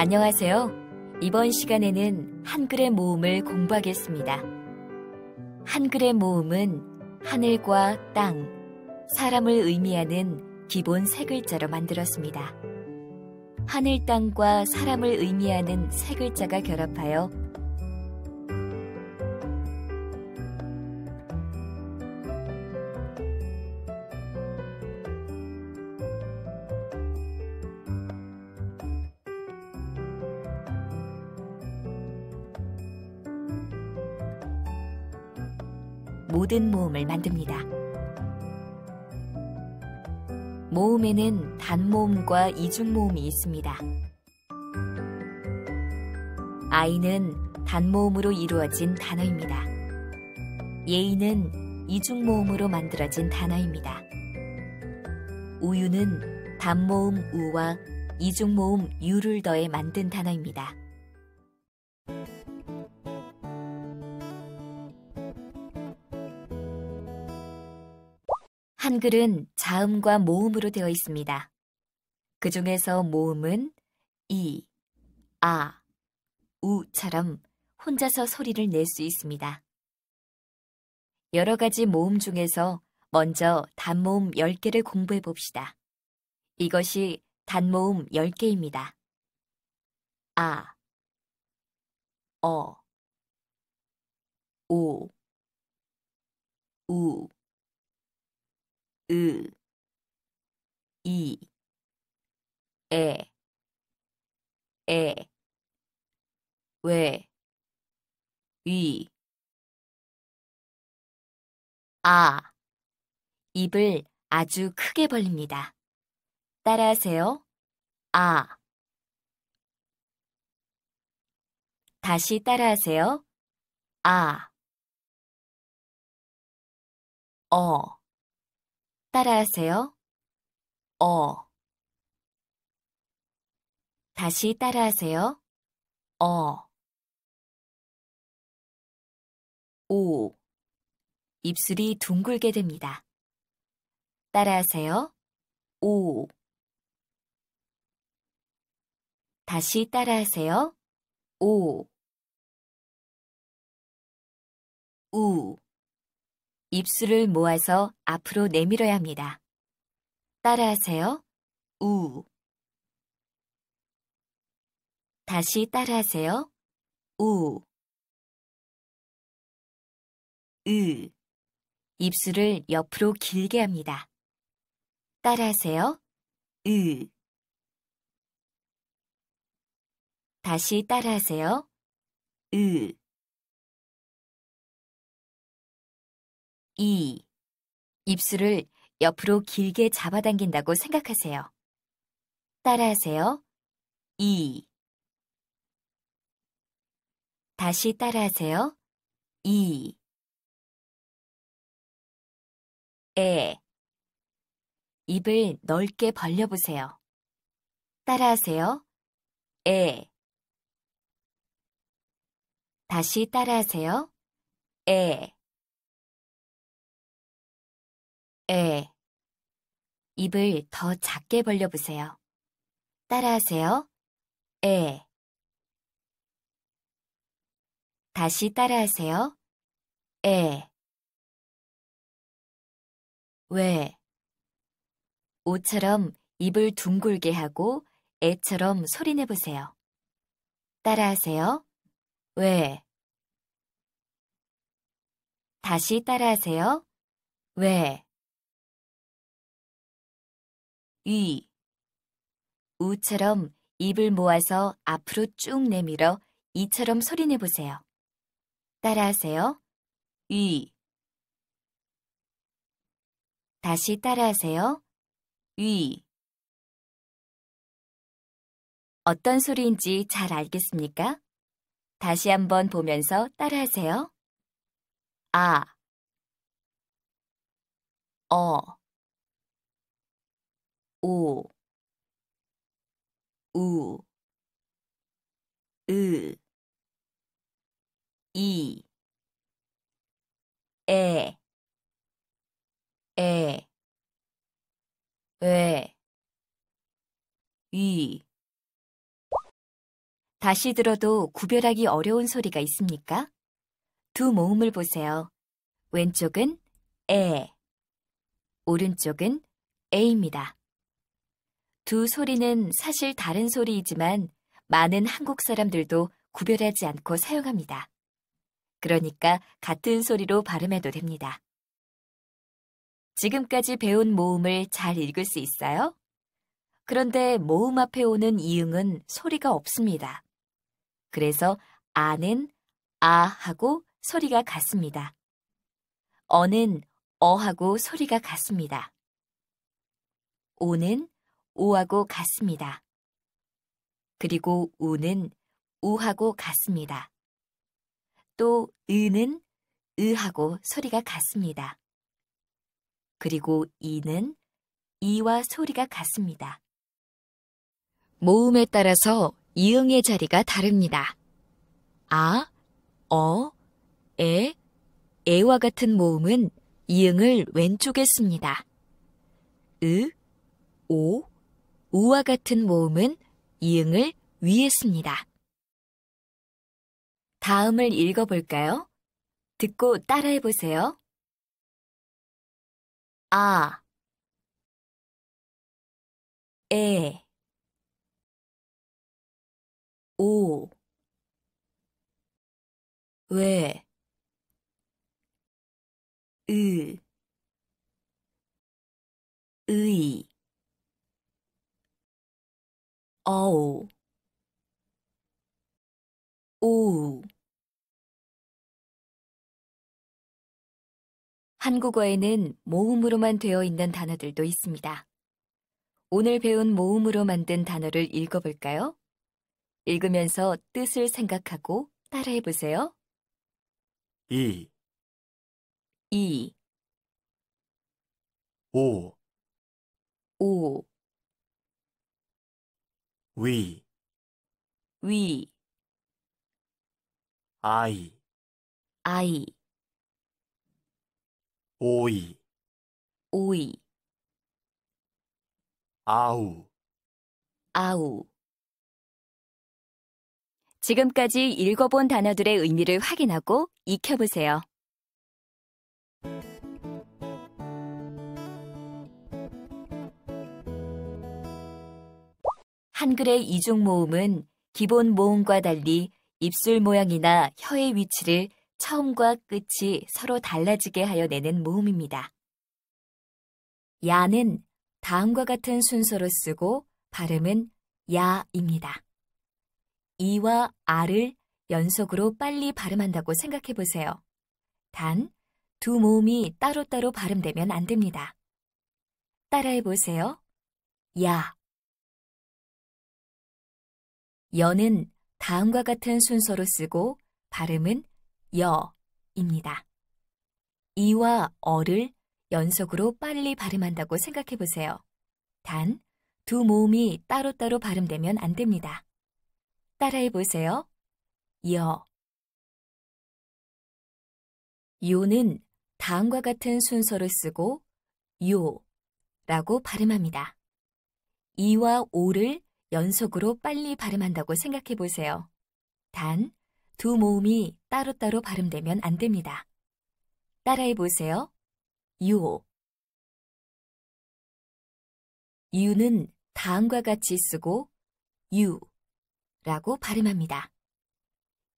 안녕하세요. 이번 시간에는 한글의 모음을 공부하겠습니다. 한글의 모음은 하늘과 땅, 사람을 의미하는 기본 세 글자로 만들었습니다. 하늘 땅과 사람을 의미하는 세 글자가 결합하여 모든 모음을 만듭니다. 모음에는 단모음과 이중모음이 있습니다. 아이는 단모음으로 이루어진 단어입니다. 예의는 이중모음으로 만들어진 단어입니다. 우유는 단모음 우와 이중모음 유를 더해 만든 단어입니다. 한글은 자음과 모음으로 되어 있습니다. 그 중에서 모음은 이, 아, 우처럼 혼자서 소리를 낼 수 있습니다. 여러 가지 모음 중에서 먼저 단모음 10개를 공부해 봅시다. 이것이 단모음 10개입니다. 아, 어, 오, 우. 으, 이, 에, 에, 외, 위, 아. 입을 아주 크게 벌립니다. 따라하세요. 아. 다시 따라하세요. 아. 어. 따라하세요. 어. 다시 따라하세요. 어. 오. 입술이 둥글게 됩니다. 따라하세요. 오. 다시 따라하세요. 오. 우. 입술을 모아서 앞으로 내밀어야 합니다. 따라하세요. 우. 다시 따라하세요. 우. 으. 입술을 옆으로 길게 합니다. 따라하세요. 으. 다시 따라하세요. 으. 2. 입술을 옆으로 길게 잡아당긴다고 생각하세요. 따라하세요. 2. 다시 따라하세요. 2. 에. 입을 넓게 벌려보세요. 따라하세요. 에. 다시 따라하세요. 에. 에. 예. 입을 더 작게 벌려보세요. 따라하세요. 에. 예. 다시 따라하세요. 에. 예. 왜? 오처럼 입을 둥글게 하고 에처럼 소리내보세요. 따라하세요. 왜? 다시 따라하세요. 왜? 위. 우처럼 입을 모아서 앞으로 쭉 내밀어 이처럼 소리내 보세요. 따라하세요. 위. 다시 따라하세요. 위. 어떤 소리인지 잘 알겠습니까? 다시 한번 보면서 따라하세요. 아, 어. 오, 우, 으, 이, 에, 에, 왜, 위. 다시 들어도 구별하기 어려운 소리가 있습니까? 두 모음을 보세요. 왼쪽은 에, 오른쪽은 에입니다. 두 소리는 사실 다른 소리이지만 많은 한국 사람들도 구별하지 않고 사용합니다. 그러니까 같은 소리로 발음해도 됩니다. 지금까지 배운 모음을 잘 읽을 수 있어요? 그런데 모음 앞에 오는 이응은 소리가 없습니다. 그래서 아는 아하고 소리가 같습니다. 어는 어하고 소리가 같습니다. 오는 오하고 같습니다. 그리고 우는 우하고 같습니다. 또 으는 으하고 소리가 같습니다. 그리고 이는 이와 소리가 같습니다. 모음에 따라서 이응의 자리가 다릅니다. 아, 어, 에, 에와 같은 모음은 이응을 왼쪽에 씁니다. 으, 오, 우와 같은 모음은 이응을 위했습니다 다음을 읽어볼까요? 듣고 따라해보세요. 아, 에, 오, 왜, 으, 의. 어우 우 한국어에는 모음으로만 되어 있는 단어들도 있습니다. 오늘 배운 모음으로 만든 단어를 읽어볼까요? 읽으면서 뜻을 생각하고 따라해보세요. 이, 이, 오, 오, 위, 위, 아이, 아이, 오이, 오이, 아우, 아우. 지금까지 읽어본 단어들의 의미를 확인하고 익혀보세요. 한글의 이중 모음은 기본 모음과 달리 입술 모양이나 혀의 위치를 처음과 끝이 서로 달라지게 하여 내는 모음입니다. 야는 다음과 같은 순서로 쓰고 발음은 야입니다. 이와 아를 연속으로 빨리 발음한다고 생각해 보세요. 단, 두 모음이 따로따로 발음되면 안 됩니다. 따라해 보세요. 야. 여는 다음과 같은 순서로 쓰고 발음은 여입니다. 이와 어를 연속으로 빨리 발음한다고 생각해 보세요. 단, 두 모음이 따로따로 발음되면 안 됩니다. 따라해 보세요. 여. 요는 다음과 같은 순서로 쓰고 요 라고 발음합니다. 이와 오를 연속으로 빨리 발음한다고 생각해 보세요. 단, 두 모음이 따로따로 발음되면 안 됩니다. 따라해 보세요. 요. 유는 다음과 같이 쓰고 유라고 발음합니다.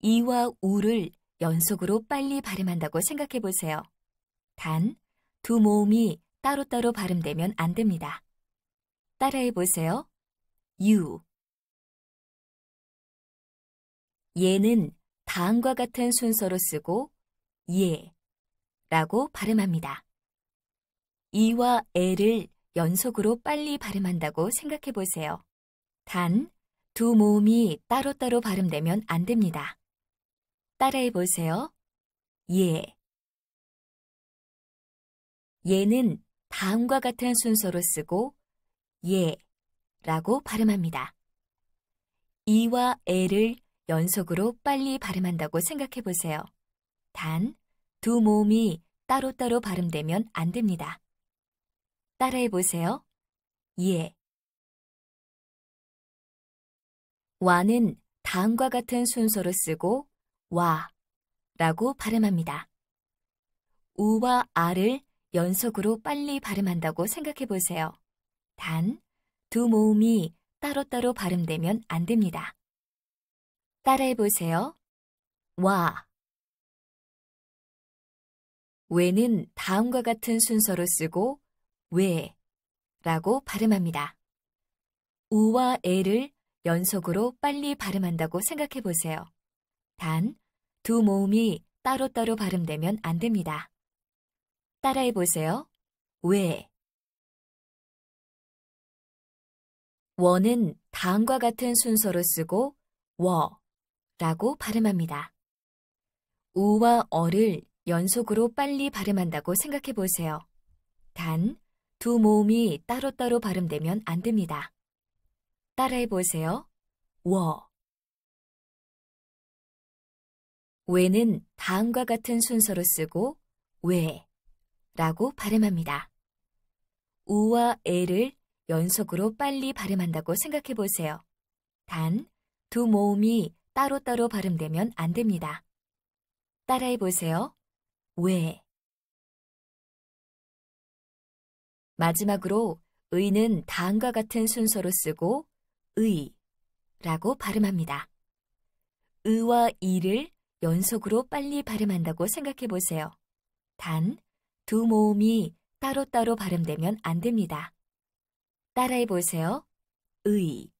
이와 우를 연속으로 빨리 발음한다고 생각해 보세요. 단, 두 모음이 따로따로 발음되면 안 됩니다. 따라해 보세요. u 예는 다음과 같은 순서로 쓰고 예라고 발음합니다. 이와 에를 연속으로 빨리 발음한다고 생각해 보세요. 단, 두 모음이 따로따로 발음되면 안 됩니다. 따라해 보세요. 예. 예는 다음과 같은 순서로 쓰고 예 라고 발음합니다. 이와 에를 연속으로 빨리 발음한다고 생각해 보세요. 단, 두 모음이 따로따로 발음되면 안 됩니다. 따라해 보세요. 예. 와는 다음과 같은 순서로 쓰고 와 라고 발음합니다. 우와 아를 연속으로 빨리 발음한다고 생각해 보세요. 단, 두 모음이 따로따로 발음되면 안 됩니다. 따라해보세요. 와. 왜는 다음과 같은 순서로 쓰고 왜 라고 발음합니다. 우와 에를 연속으로 빨리 발음한다고 생각해 보세요. 단, 두 모음이 따로따로 발음되면 안 됩니다. 따라해 보세요. 왜? 원은 다음과 같은 순서로 쓰고 워라고 발음합니다. 우와 어를 연속으로 빨리 발음한다고 생각해 보세요. 단, 두 모음이 따로따로 발음되면 안 됩니다. 따라해 보세요. 워. 외는 다음과 같은 순서로 쓰고 왜 라고 발음합니다. 우와 에를 연속으로 빨리 발음한다고 생각해 보세요. 단, 두 모음이 따로따로 발음되면 안 됩니다. 따라해 보세요. 왜? 마지막으로 의는 다음과 같은 순서로 쓰고 의라고 발음합니다. 의와 이를 연속으로 빨리 발음한다고 생각해 보세요. 단, 두 모음이 따로따로 발음되면 안 됩니다. 따라해 보세요. 의.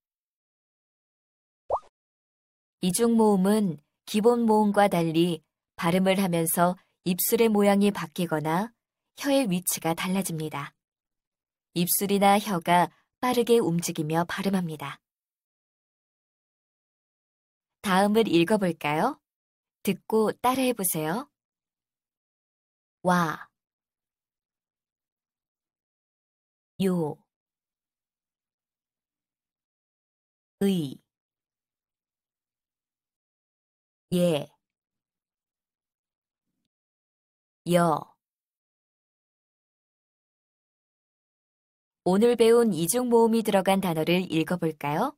이중 모음은 기본 모음과 달리 발음을 하면서 입술의 모양이 바뀌거나 혀의 위치가 달라집니다. 입술이나 혀가 빠르게 움직이며 발음합니다. 다음을 읽어볼까요? 듣고 따라해보세요. 와, 요, 의, 예, 여. 오늘 배운 이중 모음이 들어간 단어를 읽어볼까요?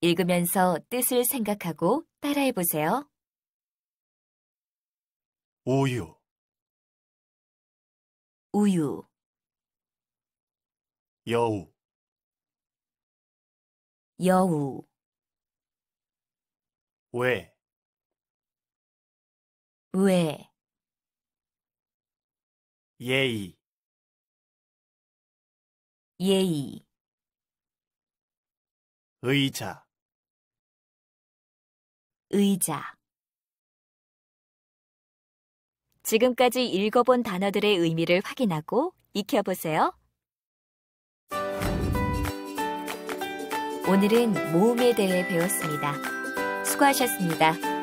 읽으면서 뜻을 생각하고 따라해보세요. 우유, 우유, 여우, 여우 왜? 왜 예의 예의 의자 의자 지금까지 읽어본 단어들의 의미를 확인하고 익혀보세요. 오늘은 모음에 대해 배웠습니다. 수고하셨습니다.